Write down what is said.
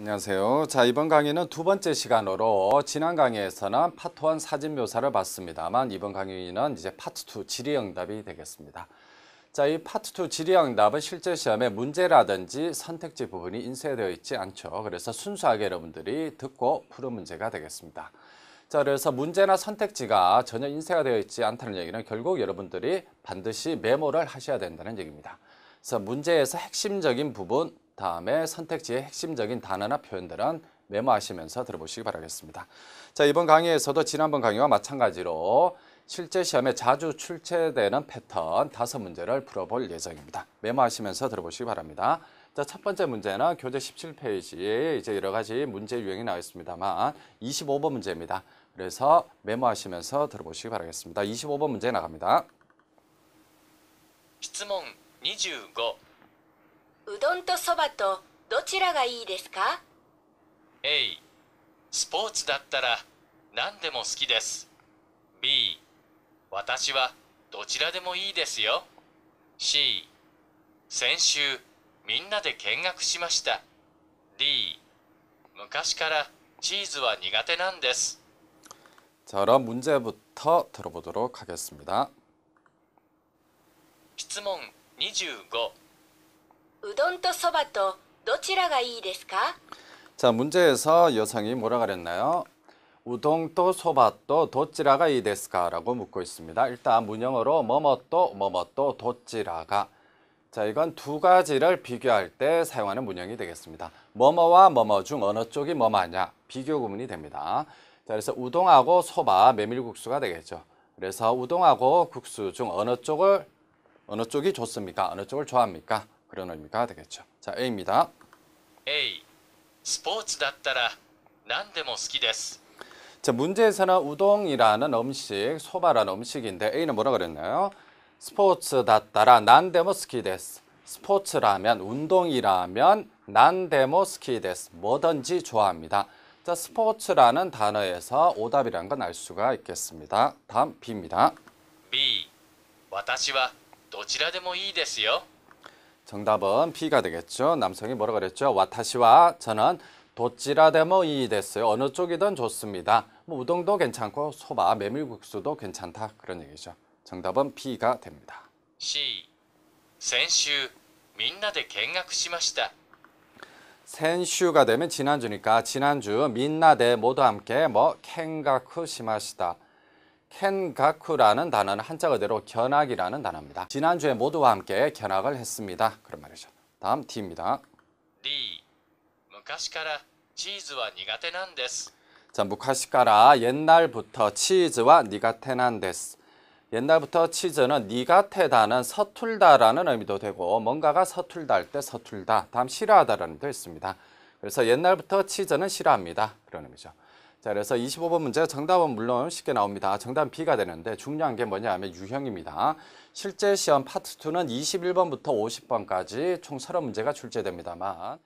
안녕하세요. 자 이번 강의는 두 번째 시간으로 지난 강의에서는 파트 1 사진 묘사를 봤습니다만 이번 강의는 이제 파트 2 질의응답이 되겠습니다. 자이 파트 2 질의응답은 실제 시험에 문제라든지 선택지 부분이 인쇄되어 있지 않죠. 그래서 순수하게 여러분들이 듣고 푸는 문제가 되겠습니다. 자 그래서 문제나 선택지가 전혀 인쇄가 되어 있지 않다는 얘기는 결국 여러분들이 반드시 메모를 하셔야 된다는 얘기입니다. 그래서 문제에서 핵심적인 부분 다음에 선택지의 핵심적인 단어나 표현들은 메모하시면서 들어보시기 바라겠습니다. 자 이번 강의에서도 지난번 강의와 마찬가지로 실제 시험에 자주 출제되는 패턴 다섯 문제를 풀어볼 예정입니다. 메모하시면서 들어보시기 바랍니다. 자, 첫 번째 문제는 교재 17페이지에 이제 여러 가지 문제 유형이 나와 있습니다만 25번 문제입니다. 그래서 메모하시면서 들어보시기 바라겠습니다. 25번 문제 나갑니다. 質問25 どんとそばとどちらがいいですかえいスポーツだったら何でも好きです B 私はどちらでもいいですよ C 先週みんなで見学しました D 昔からチーズは苦手なんです자그럼문제부터들어보도록하겠습니다質問25 우동と 소바と どちらがいいですか? 자, 문제에서 여성이 뭐라 그랬나요? 우동또 소바또 도찌라가 이데스카라고 묻고 있습니다. 일단 문형으로 뭐뭐또 뭐뭐또 도찌라가 자 이건 두 가지를 비교할 때 사용하는 문형이 되겠습니다. 뭐뭐와 뭐뭐 중 어느 쪽이 뭐뭐냐 비교 구문이 됩니다. 자 그래서 우동하고 소바 메밀국수가 되겠죠. 그래서 우동하고 국수 중 어느 쪽을 어느 쪽이 좋습니까? 어느 쪽을 좋아합니까? 그런 의미가 되겠죠. 자, A입니다. A. 스포츠だったら何でも好きです. 자, 문제에서는 우동이라는 음식, 소바라는 음식인데 A는 뭐라 고 그랬나요? 스포츠だったら 난데모스키데스. 스포츠라면 운동이라면 난데모스키데스. 뭐든지 좋아합니다. 자, 스포츠라는 단어에서 오답이라는 건 알 수가 있겠습니다. 다음 B입니다. B. 私はどちらでもいいですよ。 정답은 B가 되겠죠. 남성이 뭐라 고 그랬죠? 와타시와 저는 도찌라데모이 됐어요. 어느 쪽이든 좋습니다. 뭐 우동도 괜찮고 소바, 메밀국수도 괜찮다 그런 얘기죠. 정답은 B가 됩니다. C. 先週みんなで見学しまし 센슈가 되면 지난주니까 지난주 민나데 모두 함께 뭐캥각쿠 시마시다 켄가쿠라는 단어는 한자 그대로 견학이라는 단어입니다. 지난주에 모두와 함께 견학을 했습니다. 그런 말이죠. 다음 D입니다. D. 昔からチーズは苦手なんで 자, 무카시카라 옛날부터 치즈와 니가테난데스. 옛날부터 치즈는 니가테다는 서툴다라는 의미도 되고 뭔가가 서툴다 할 때 서툴다, 다음 싫어하다라는 의도 있습니다. 그래서 옛날부터 치즈는 싫어합니다. 그런 의미죠. 자, 그래서 25번 문제 정답은 물론 쉽게 나옵니다. 정답 B가 되는데 중요한 게 뭐냐 하면 유형입니다. 실제 시험 파트 2는 21번부터 50번까지 총 30문제가 출제됩니다만